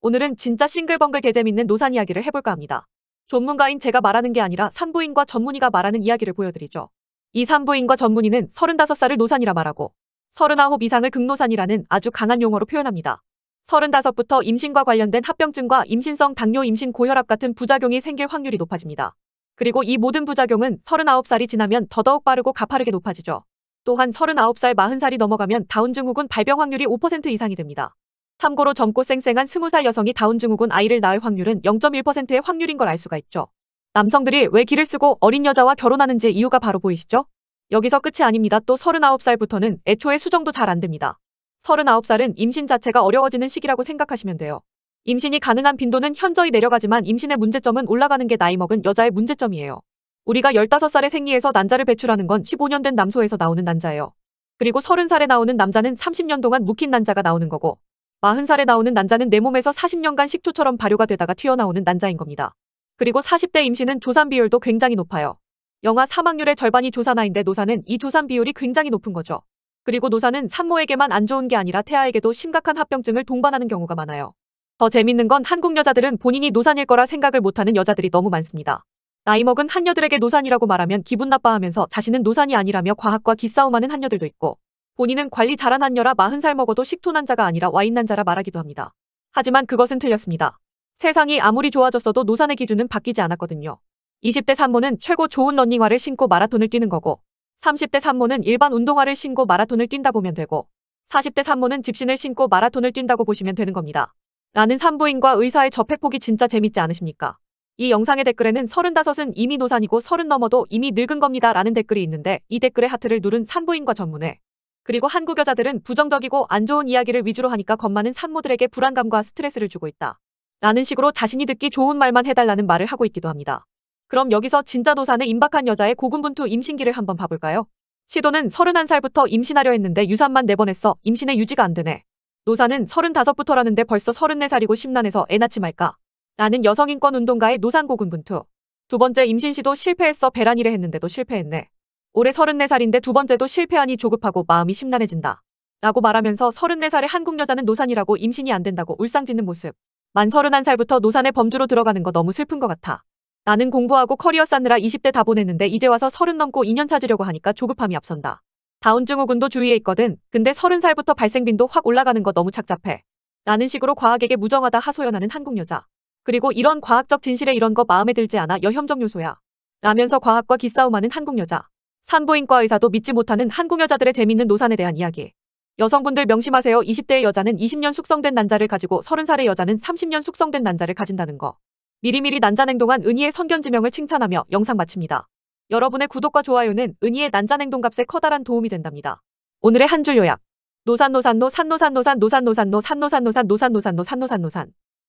오늘은 진짜 싱글벙글 개잼 있는 노산 이야기를 해볼까 합니다. 전문가인 제가 말하는 게 아니라 산부인과 전문의가 말하는 이야기를 보여드리죠. 이 산부인과 전문의는 35살을 노산이라 말하고 39 이상을 극노산이라는 아주 강한 용어로 표현합니다. 35부터 임신과 관련된 합병증과 임신성 당뇨 임신 고혈압 같은 부작용이 생길 확률이 높아집니다. 그리고 이 모든 부작용은 39살이 지나면 더더욱 빠르고 가파르게 높아지죠. 또한 39살, 40살이 넘어가면 다운증후군 발병 확률이 5% 이상이 됩니다. 참고로 젊고 쌩쌩한 20살 여성이 다운증후군 아이를 낳을 확률은 0.1%의 확률인 걸 알 수가 있죠. 남성들이 왜 길을 쓰고 어린 여자와 결혼하는지 이유가 바로 보이시죠? 여기서 끝이 아닙니다. 또 39살부터는 애초에 수정도 잘 안 됩니다. 39살은 임신 자체가 어려워지는 시기라고 생각하시면 돼요. 임신이 가능한 빈도는 현저히 내려가지만 임신의 문제점은 올라가는 게 나이 먹은 여자의 문제점이에요. 우리가 15살에 생리해서 난자를 배출하는 건 15년 된 남소에서 나오는 난자예요. 그리고 30살에 나오는 남자는 30년 동안 묵힌 난자가 나오는 거고 40살에 나오는 난자는 내 몸에서 40년간 식초처럼 발효가 되다가 튀어나오는 난자인 겁니다. 그리고 40대 임신은 조산 비율도 굉장히 높아요. 영아 사망률의 절반이 조산아인데 노산은 이 조산 비율이 굉장히 높은 거죠. 그리고 노산은 산모에게만 안 좋은 게 아니라 태아에게도 심각한 합병증을 동반하는 경우가 많아요. 더 재밌는 건 한국 여자들은 본인이 노산일 거라 생각을 못하는 여자들이 너무 많습니다. 나이 먹은 한녀들에게 노산이라고 말하면 기분 나빠하면서 자신은 노산이 아니라며 과학과 기싸움하는 한녀들도 있고 본인은 관리 잘한 한여라 40살 먹어도 식토 난자가 아니라 와인 난자라 말하기도 합니다. 하지만 그것은 틀렸습니다. 세상이 아무리 좋아졌어도 노산의 기준은 바뀌지 않았거든요. 20대 산모는 최고 좋은 러닝화를 신고 마라톤을 뛰는 거고 30대 산모는 일반 운동화를 신고 마라톤을 뛴다 보면 되고 40대 산모는 집신을 신고 마라톤을 뛴다고 보시면 되는 겁니다. 라는 산부인과 의사의 접팩폭이 진짜 재밌지 않으십니까? 이 영상의 댓글에는 35은 이미 노산이고 30 넘어도 이미 늙은 겁니다 라는 댓글이 있는데 이 댓글의 하트를 누른 산부인과 전문의 그리고 한국 여자들은 부정적이고 안 좋은 이야기를 위주로 하니까 겁많은 산모들에게 불안감과 스트레스를 주고 있다. 라는 식으로 자신이 듣기 좋은 말만 해달라는 말을 하고 있기도 합니다. 그럼 여기서 진짜 도산의 임박한 여자의 고군분투 임신기를 한번 봐볼까요? 시도는 31살부터 임신하려 했는데 유산만 4번 했어 임신에 유지가 안 되네. 노사는 35부터라는데 벌써 34살이고 심란해서 애 낳지 말까. 라는 여성인권운동가의 노산 고군분투. 두 번째 임신 시도 실패했어 배란이래 했는데도 실패했네. 올해 34살인데 두 번째도 실패하니 조급하고 마음이 심란해진다. 라고 말하면서 34살의 한국 여자는 노산이라고 임신이 안 된다고 울상짓는 모습. 만 31살부터 노산의 범주로 들어가는 거 너무 슬픈 것 같아. 나는 공부하고 커리어 쌓느라 20대 다 보냈는데 이제 와서 30 넘고 2년 찾으려고 하니까 조급함이 앞선다. 다운증후군도 주위에 있거든. 근데 30살부터 발생빈도 확 올라가는 거 너무 착잡해. 라는 식으로 과학에게 무정하다 하소연하는 한국 여자. 그리고 이런 과학적 진실에 이런 거 마음에 들지 않아 여혐적 요소야. 라면서 과학과 기싸움하는 한국 여자. 산부인과 의사도 믿지 못하는 한국 여자들의 재밌는 노산에 대한 이야기. 여성분들 명심하세요. 20대의 여자는 20년 숙성된 난자를 가지고 30살의 여자는 30년 숙성된 난자를 가진다는 거. 미리미리 난자냉동한 은희의 선견지명을 칭찬하며 영상 마칩니다. 여러분의 구독과 좋아요는 은희의 난자냉동 값에 커다란 도움이 된답니다. 오늘의 한 줄 요약. 노산노산노 산노산노산 노산노산노 산노산노산 노산노산노 산노산노산